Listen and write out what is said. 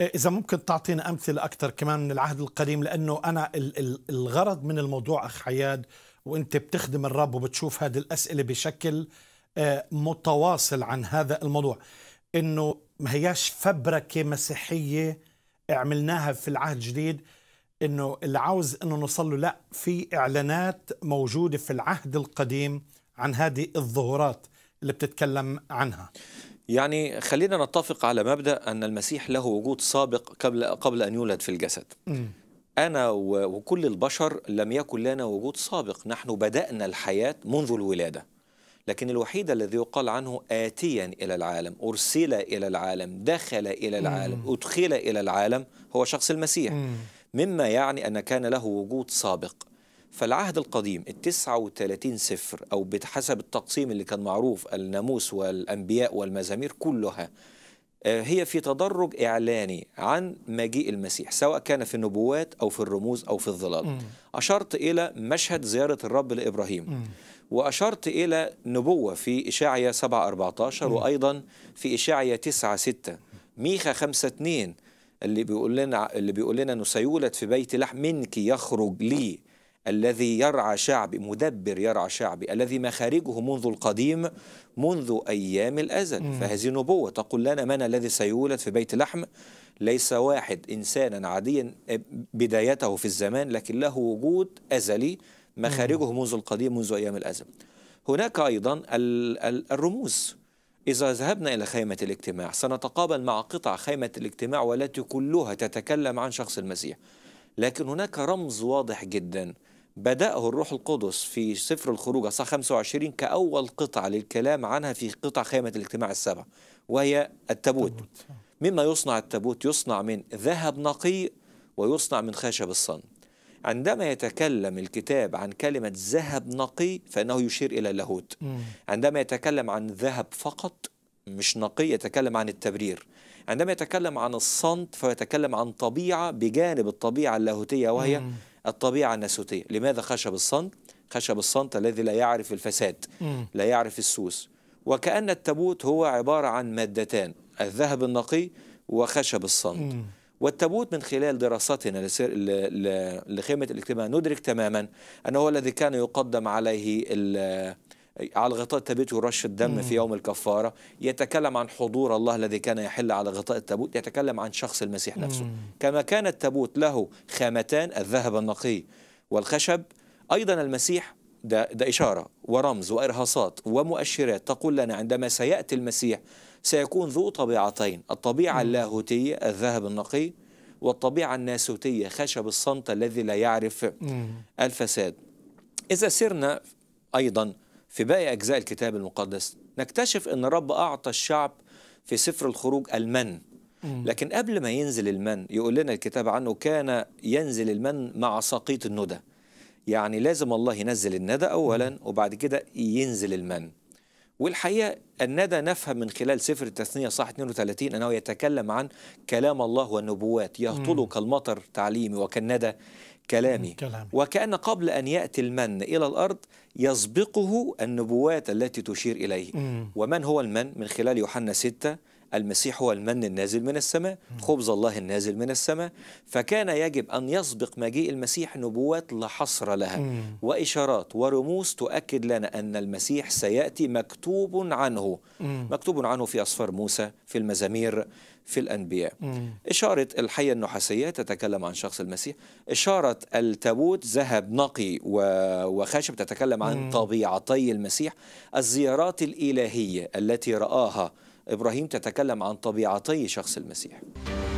إيه، إذا ممكن تعطينا أمثلة أكثر كمان من العهد القديم لأنه أنا الغرض من الموضوع أخ حياد وأنت بتخدم الرب وبتشوف هذه الأسئلة بشكل إيه، متواصل عن هذا الموضوع أنه ما هياش فبركة مسيحية عملناها في العهد الجديد أنه اللي عاوز أنه نوصل له لا في إعلانات موجودة في العهد القديم عن هذه الظهورات اللي بتتكلم عنها يعني خلينا نتفق على مبدا ان المسيح له وجود سابق قبل قبل ان يولد في الجسد انا وكل البشر لم يكن لنا وجود سابق نحن بدانا الحياه منذ الولاده لكن الوحيد الذي يقال عنه آتيا إلى العالم أرسل إلى العالم دخل إلى العالم أدخل إلى العالم هو شخص المسيح مما يعني أن كان له وجود سابق فالعهد القديم ال 39 سفر أو بحسب التقسيم اللي كان معروف الناموس والأنبياء والمزامير كلها آه، هي في تدرج إعلاني عن مجيء المسيح سواء كان في النبوات أو في الرموز أو في الظلال أشرت إلى مشهد زيارة الرب لإبراهيم وأشرت إلى نبوة في إشاعية 7 14 وأيضا في إشاعية 9 6 ميخا 5 2 اللي بيقول لنا اللي بيقول لنا انه سيولد في بيت لحم منك يخرج لي الذي يرعى شعبي مدبر يرعى شعبي الذي مخارجه منذ القديم منذ أيام الأزل مم. فهذه نبوة تقول لنا من الذي سيولد في بيت لحم ليس واحد إنسانا عاديا بدايته في الزمان لكن له وجود أزلي مخارجه مم. منذ القديم منذ أيام الأزل هناك أيضا الرموز إذا ذهبنا إلى خيمة الاجتماع سنتقابل مع قطع خيمة الاجتماع والتي كلها تتكلم عن شخص المسيح لكن هناك رمز واضح جدا بدأه الروح القدس في سفر الخروج أصحاح 25 كأول قطعة للكلام عنها في قطع خيمة الاجتماع السبع وهي التابوت مما يصنع التابوت يصنع من ذهب نقي ويصنع من خشب الصن عندما يتكلم الكتاب عن كلمة ذهب نقي فإنه يشير إلى اللاهوت عندما يتكلم عن ذهب فقط مش نقي يتكلم عن التبرير عندما يتكلم عن الصنت فيتكلم عن طبيعة بجانب الطبيعة اللاهوتية وهي الطبيعة الناسوتية لماذا خشب الصمت؟ خشب الصمت الذي لا يعرف الفساد لا يعرف السوس وكأن التابوت هو عبارة عن مادتان الذهب النقي وخشب الصمت والتابوت من خلال دراستنا لخيمة الاجتماع ندرك تماما أنه هو الذي كان يقدم عليه على غطاء التابوت ورش الدم في يوم الكفارة يتكلم عن حضور الله الذي كان يحل على غطاء التابوت يتكلم عن شخص المسيح نفسه كما كان التابوت له خامتان الذهب النقي والخشب أيضا المسيح ده, ده إشارة ورمز وإرهاصات ومؤشرات تقول لنا عندما سيأتي المسيح سيكون ذو طبيعتين الطبيعة اللاهوتية الذهب النقي والطبيعة الناسوتية خشب الصمت الذي لا يعرف الفساد إذا سرنا أيضا في باقي أجزاء الكتاب المقدس نكتشف أن رب أعطى الشعب في سفر الخروج المن لكن قبل ما ينزل المن يقول لنا الكتاب عنه كان ينزل المن مع سقيط الندى يعني لازم الله ينزل الندى أولا وبعد كده ينزل المن والحقيقة الندى نفهم من خلال سفر التثنية صح 32 أنه يتكلم عن كلام الله والنبوات يهطل كالمطر تعليمي وكالندى كلامي كلام. وكأن قبل أن يأتي المن إلى الأرض يسبقه النبوات التي تشير إليه مم. ومن هو المن من خلال يوحنا 6 المسيح هو المن النازل من السماء خبز الله النازل من السماء فكان يجب أن يسبق مجيء المسيح نبوات لا حصر لها وإشارات ورموز تؤكد لنا أن المسيح سيأتي مكتوب عنه مكتوب عنه في أصفار موسى في المزامير في الأنبياء إشارة الحية النحاسية تتكلم عن شخص المسيح إشارة التابوت ذهب نقي وخشب تتكلم عن طبيعتي المسيح الزيارات الإلهية التي رآها إبراهيم تتكلم عن طبيعتي شخص المسيح